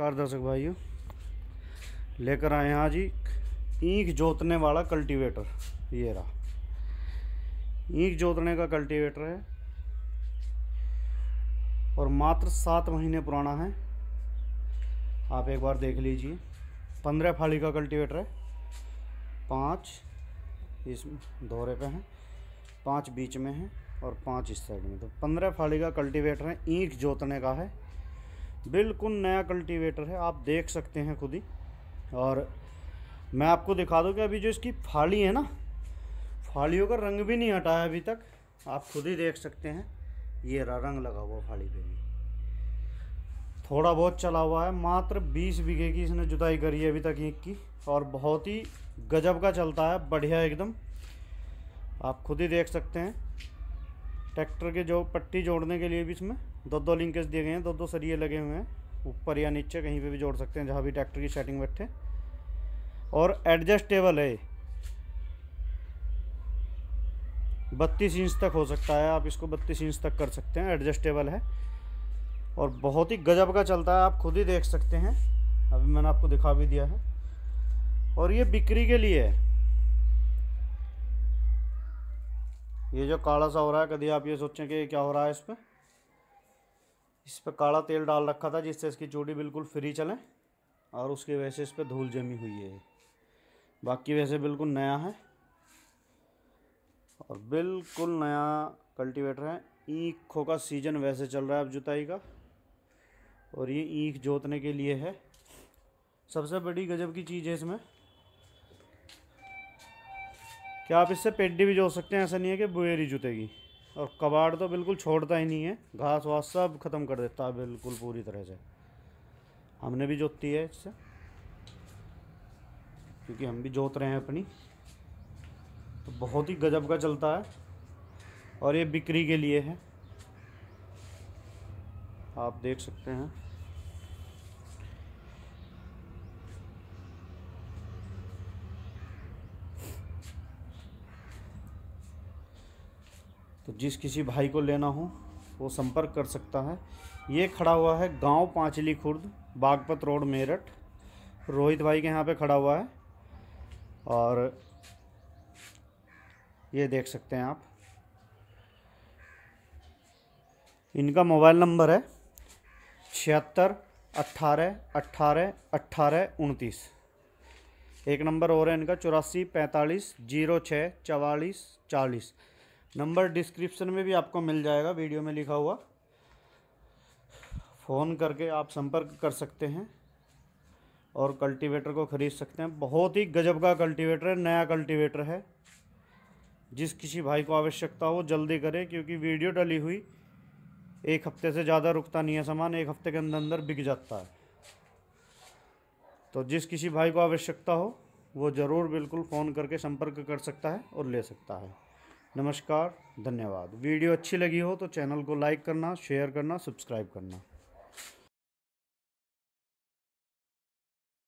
नमस्कार दर्शक भाइयों लेकर आए हैं जी ईंख ईख जोतने वाला कल्टीवेटर ये रहा ईख जोतने का कल्टीवेटर है और मात्र सात महीने पुराना है आप एक बार देख लीजिए पंद्रह फाली का कल्टीवेटर है पाँच इस दोहरे पे हैं पाँच बीच में हैं और पाँच इस साइड में तो पंद्रह फाली का कल्टीवेटर है ईख जोतने का है बिल्कुल नया कल्टीवेटर है आप देख सकते हैं खुद ही और मैं आपको दिखा दूँ कि अभी जो इसकी फाली है ना फालियों का रंग भी नहीं हटाया अभी तक आप खुद ही देख सकते हैं ये रंग लगा हुआ फाली पे भी थोड़ा बहुत चला हुआ है मात्र 20 बीघे की इसने जुताई करी है अभी तक एक की और बहुत ही गजब का चलता है बढ़िया एकदम आप खुद ही देख सकते हैं ट्रैक्टर के जो पट्टी जोड़ने के लिए भी इसमें दो दो लिंकेज दिए गए हैं दो दो सरिये लगे हुए हैं ऊपर या नीचे कहीं पे भी जोड़ सकते हैं जहाँ भी ट्रैक्टर की सेटिंग बैठे और एडजस्टेबल है बत्तीस इंच तक हो सकता है आप इसको बत्तीस इंच तक कर सकते हैं एडजस्टेबल है और बहुत ही गजब का चलता है आप खुद ही देख सकते हैं अभी मैंने आपको दिखा भी दिया है और ये बिक्री के लिए है ये जो काला सा हो रहा है कभी आप ये सोचें कि क्या हो रहा है इस पर इस पर काला तेल डाल रखा था जिससे इसकी चूड़ी बिल्कुल फ्री चलें और उसकी वजह से इस पर धूल जमी हुई है बाकी वैसे बिल्कुल नया है और बिल्कुल नया कल्टीवेटर है ईखों का सीज़न वैसे चल रहा है अब जुताई का और ये ईख जोतने के लिए है सबसे बड़ी गजब की चीज़ है इसमें कि आप इससे पेड्डी भी जो सकते हैं ऐसा नहीं है कि बुएरी जुतेगी और कबाड़ तो बिल्कुल छोड़ता ही नहीं है घास वास सब ख़त्म कर देता है बिल्कुल पूरी तरह से हमने भी जोतती है इससे क्योंकि हम भी जोत रहे हैं अपनी तो बहुत ही गजब का चलता है और ये बिक्री के लिए है आप देख सकते हैं तो जिस किसी भाई को लेना हो वो संपर्क कर सकता है ये खड़ा हुआ है गांव पाँचली खुर्द बागपत रोड मेरठ रोहित भाई के यहाँ पे खड़ा हुआ है और ये देख सकते हैं आप इनका मोबाइल नंबर है छिहत्तर अट्ठारह अट्ठारह अट्ठारह उनतीस एक नंबर और है इनका चौरासी पैंतालीस जीरो छः चवालीस चालीस नंबर डिस्क्रिप्शन में भी आपको मिल जाएगा वीडियो में लिखा हुआ फ़ोन करके आप संपर्क कर सकते हैं और कल्टीवेटर को ख़रीद सकते हैं बहुत ही गजब का कल्टीवेटर है नया कल्टीवेटर है जिस किसी भाई को आवश्यकता हो जल्दी करें क्योंकि वीडियो डली हुई एक हफ्ते से ज़्यादा रुकता नहीं है सामान एक हफ्ते के अंदर अंदर बिक जाता है तो जिस किसी भाई को आवश्यकता हो वो ज़रूर बिल्कुल फ़ोन करके संपर्क कर सकता है और ले सकता है नमस्कार धन्यवाद वीडियो अच्छी लगी हो तो चैनल को लाइक करना शेयर करना सब्सक्राइब करना